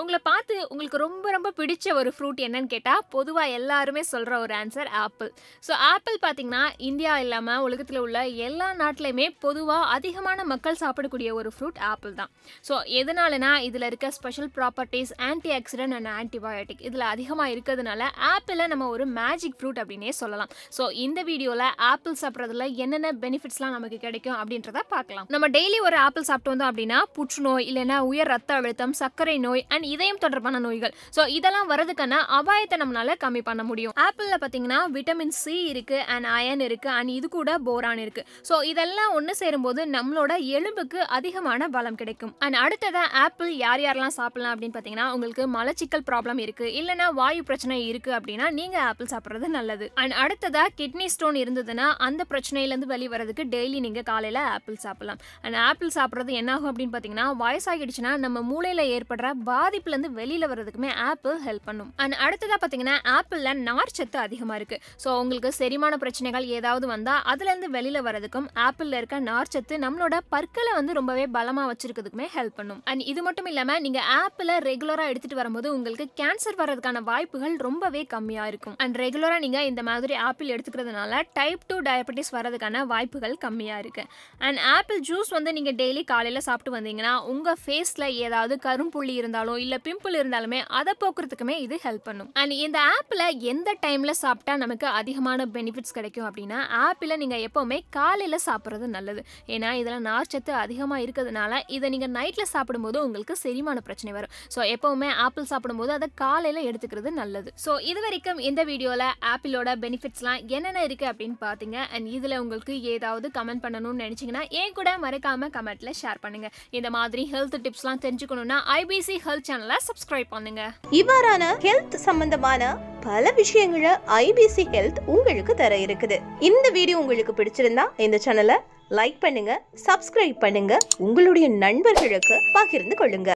உங்களை பார்த்து உங்களுக்கு ரொம்ப ரொம்ப பிடிச்ச ஒரு ஃப்ரூட் என்னன்னு கேட்டால் பொதுவாக எல்லாருமே சொல்கிற ஒரு ஆன்சர் ஆப்பிள் ஸோ ஆப்பிள் பார்த்திங்கன்னா இந்தியா இல்லாமல் உலகத்தில் உள்ள எல்லா நாட்டிலையுமே பொதுவாக அதிகமான மக்கள் சாப்பிடக்கூடிய ஒரு ஃப்ரூட் ஆப்பிள் தான் ஸோ எதனாலனா இதில் இருக்க special properties antioxidant and antibiotic இதில் அதிகமாக இருக்கிறதுனால ஆப்பிளை நம்ம ஒரு மேஜிக் ஃப்ரூட் அப்படின்னே சொல்லலாம் ஸோ இந்த வீடியோவில் ஆப்பிள் சாப்பிட்றதுல என்னென்ன பெனிஃபிட்ஸ்லாம் நமக்கு கிடைக்கும் அப்படின்றத பார்க்கலாம் நம்ம டெய்லி ஒரு ஆப்பிள் சாப்பிட்டு வந்தோம் அப்படின்னா புற்றுநோய் இல்லைன்னா உயர் ரத்த அழுத்தம் சர்க்கரை நோய் அண்ட் அண்ட் இதயம் தொடர்பான நோய்கள் ஸோ இதெல்லாம் வரதுக்கான அபாயத்தை நம்மளால கம்மி பண்ண முடியும் ஆப்பிளில் பார்த்தீங்கன்னா விட்டமின் சி இருக்குது அண்ட் அயன் இருக்குது அண்ட் இது கூட போரான் இருக்குது ஸோ இதெல்லாம் ஒன்று சேரும்போது நம்மளோட எலும்புக்கு அதிகமான பலம் கிடைக்கும் அண்ட் அடுத்ததாக ஆப்பிள் யார் யாரெல்லாம் சாப்பிடலாம் அப்படின்னு பார்த்தீங்கன்னா உங்களுக்கு மலச்சிக்கல் ப்ராப்ளம் இருக்குது இல்லைனா வாயு பிரச்சனை இருக்குது அப்படின்னா நீங்கள் ஆப்பிள் சாப்பிட்றது நல்லது அண்ட் அடுத்ததாக கிட்னி ஸ்டோன் இருந்ததுன்னா அந்த பிரச்சனையிலேருந்து வெளி வரதுக்கு டெய்லி நீங்கள் காலையில் ஆப்பிள் சாப்பிடலாம் அண்ட் ஆப்பிள் சாப்பிட்றது என்னாகும் அப்படின்னு பார்த்தீங்கன்னா வயசாகிடுச்சுன்னா நம்ம மூளையில் ஏற்படுற பாதி பாதிப்புலேருந்து வெளியில் வர்றதுக்குமே ஆப்பிள் ஹெல்ப் பண்ணும் அண்ட் அடுத்ததாக பார்த்தீங்கன்னா ஆப்பிளில் சத்து அதிகமாக இருக்குது ஸோ உங்களுக்கு செரிமான பிரச்சனைகள் ஏதாவது வந்தால் அதுலேருந்து வெளியில் வரதுக்கும் ஆப்பிளில் இருக்க நார் சத்து நம்மளோட பற்களை வந்து ரொம்பவே பலமாக வச்சுருக்கிறதுக்குமே ஹெல்ப் பண்ணும் அண்ட் இது மட்டும் இல்லாமல் நீங்கள் ஆப்பிளை ரெகுலராக எடுத்துகிட்டு வரும்போது உங்களுக்கு கேன்சர் வர்றதுக்கான வாய்ப்புகள் ரொம்பவே கம்மியாக இருக்கும் அண்ட் ரெகுலராக நீங்கள் இந்த மாதிரி ஆப்பிள் எடுத்துக்கிறதுனால டைப் டூ டயபெட்டிஸ் வர்றதுக்கான வாய்ப்புகள் கம்மியாக இருக்குது அண்ட் ஆப்பிள் ஜூஸ் வந்து நீங்கள் டெய்லி காலையில் சாப்பிட்டு வந்தீங்கன்னா உங்கள் ஃபேஸில் ஏதாவது கரும்புள்ளி இருந்தாலும் இல்லை பிம்பிள் இருந்தாலுமே அதை போக்குறதுக்குமே இது ஹெல்ப் பண்ணும் அண்ட் இந்த ஆப்பில் எந்த டைமில் சாப்பிட்டா நமக்கு அதிகமான பெனிஃபிட்ஸ் கிடைக்கும் அப்படின்னா ஆப்பில் நீங்கள் எப்போவுமே காலையில் சாப்பிட்றது நல்லது ஏன்னா இதில் நார்ச்சத்து அதிகமாக இருக்கிறதுனால இதை நீங்கள் நைட்டில் சாப்பிடும்போது உங்களுக்கு செரிமான பிரச்சனை வரும் ஸோ எப்போவுமே ஆப்பிள் சாப்பிடும்போது அதை காலையில் எடுத்துக்கிறது நல்லது ஸோ இது வரைக்கும் இந்த வீடியோவில் ஆப்பிளோட பெனிஃபிட்ஸ்லாம் என்னென்ன இருக்குது அப்படின்னு பார்த்தீங்க அண்ட் இதில் உங்களுக்கு ஏதாவது கமெண்ட் பண்ணணும்னு நினச்சிங்கன்னா ஏன் கூட மறக்காமல் கமெண்ட்டில் ஷேர் பண்ணுங்க இந்த மாதிரி ஹெல்த் டிப்ஸ்லாம் தெரிஞ்சுக்கணுன்னா ஐபிசி ஹெல்த் சேனலை சப்ஸ்கிரைப் பண்ணுங்க இவ்வாறான ஹெல்த் சம்பந்தமான பல விஷயங்களை ஐபிசி ஹெல்த் உங்களுக்கு தர இருக்குது இந்த வீடியோ உங்களுக்கு பிடிச்சிருந்தா இந்த சேனலை லைக் பண்ணுங்க சப்ஸ்கிரைப் பண்ணுங்க உங்களுடைய நண்பர்களுக்கு பகிர்ந்து கொள்ளுங்க